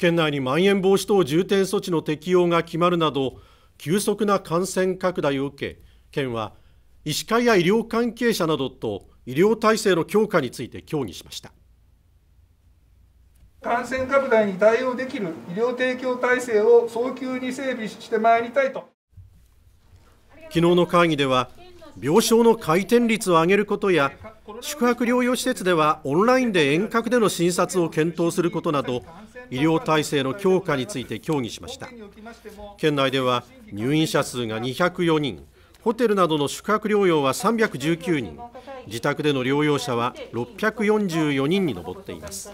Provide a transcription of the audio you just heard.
県内にまん延防止等重点措置の適用が決まるなど急速な感染拡大を受け県は医師会や医療関係者などと医療体制の強化について協議しました感染拡大に対応できる医療提供体制を早急に整備してまいりたいと昨日の会議では病床の回転率を上げることや宿泊療養施設ではオンラインで遠隔での診察を検討することなど医療体制の強化について協議しました県内では入院者数が204人ホテルなどの宿泊療養は319人自宅での療養者は644人に上っています